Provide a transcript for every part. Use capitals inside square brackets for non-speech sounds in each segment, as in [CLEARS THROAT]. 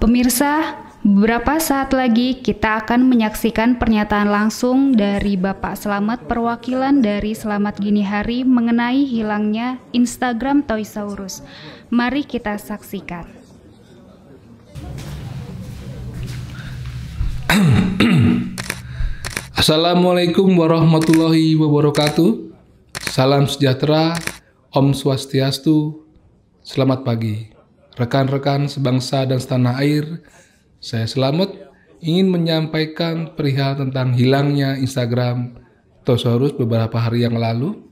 Pemirsa, beberapa saat lagi kita akan menyaksikan pernyataan langsung dari Bapak Selamat perwakilan dari Selamat Gini Hari mengenai hilangnya Instagram Toysaurus. Mari kita saksikan. [CLEARS THROAT] Assalamualaikum warahmatullahi wabarakatuh. Salam sejahtera, Om Swastiastu, selamat pagi. Rekan-rekan sebangsa dan setanah air, saya Selamat ingin menyampaikan perihal tentang hilangnya Instagram Tosaurus beberapa hari yang lalu.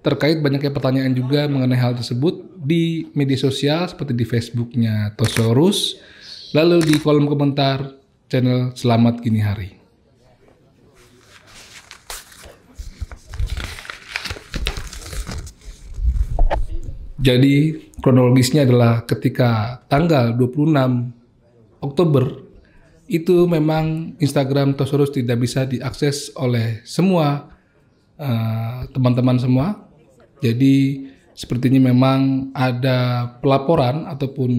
Terkait banyaknya pertanyaan juga mengenai hal tersebut di media sosial seperti di Facebooknya Tosaurus, lalu di kolom komentar channel Selamat Gini Hari. Jadi kronologisnya adalah ketika tanggal 26 Oktober itu memang Instagram Tosorus tidak bisa diakses oleh semua eh, teman-teman uh, semua. Jadi sepertinya memang ada pelaporan ataupun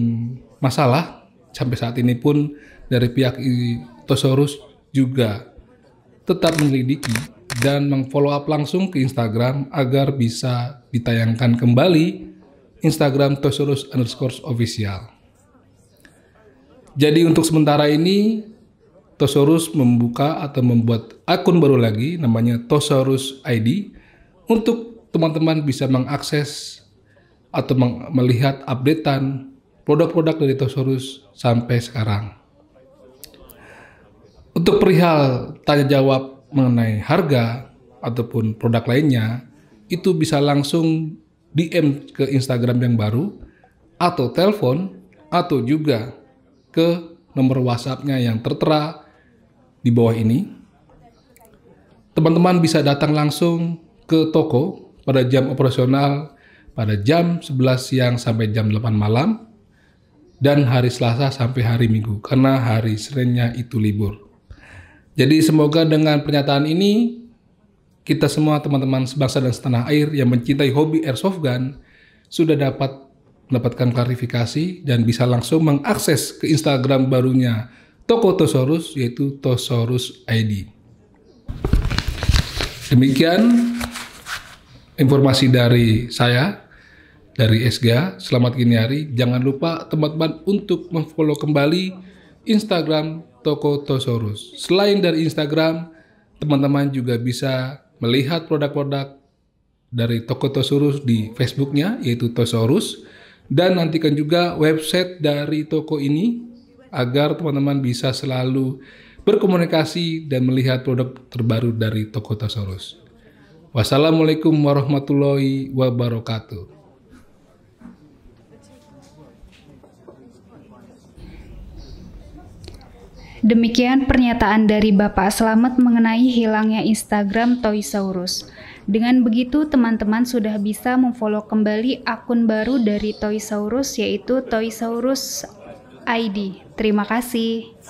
masalah sampai saat ini pun dari pihak Tosorus juga tetap menyelidiki dan mengfollow up langsung ke Instagram agar bisa ditayangkan kembali Instagram Tosolus underscore official. Jadi untuk sementara ini Tosorus membuka atau membuat akun baru lagi namanya Tosorus ID untuk teman-teman bisa mengakses atau melihat updatean produk-produk dari Tosorus sampai sekarang. Untuk perihal tanya jawab mengenai harga ataupun produk lainnya, itu bisa langsung DM ke Instagram yang baru, atau telepon, atau juga ke nomor WhatsApp-nya yang tertera di bawah ini. Teman-teman bisa datang langsung ke toko pada jam operasional pada jam 11 siang sampai jam 8 malam dan hari Selasa sampai hari Minggu karena hari Seninnya itu libur. Jadi semoga dengan pernyataan ini kita semua teman-teman sebangsa dan setanah air yang mencintai hobi airsoft gun sudah dapat mendapatkan klarifikasi dan bisa langsung mengakses ke Instagram barunya toko Tosaurus yaitu Tosaurus ID. Demikian informasi dari saya dari SGA. Selamat kini hari. Jangan lupa teman-teman untuk memfollow kembali Instagram Toko Tosaurus. Selain dari Instagram, teman-teman juga bisa melihat produk-produk dari toko Tosorus di Facebooknya yaitu Tosorus dan nantikan juga website dari toko ini agar teman-teman bisa selalu berkomunikasi dan melihat produk terbaru dari toko Tosorus. Wassalamualaikum warahmatullahi wabarakatuh. Demikian pernyataan dari Bapak Selamat mengenai hilangnya Instagram Toysaurus. Dengan begitu, teman-teman sudah bisa memfollow kembali akun baru dari Toysaurus yaitu Toysaurus ID. Terima kasih.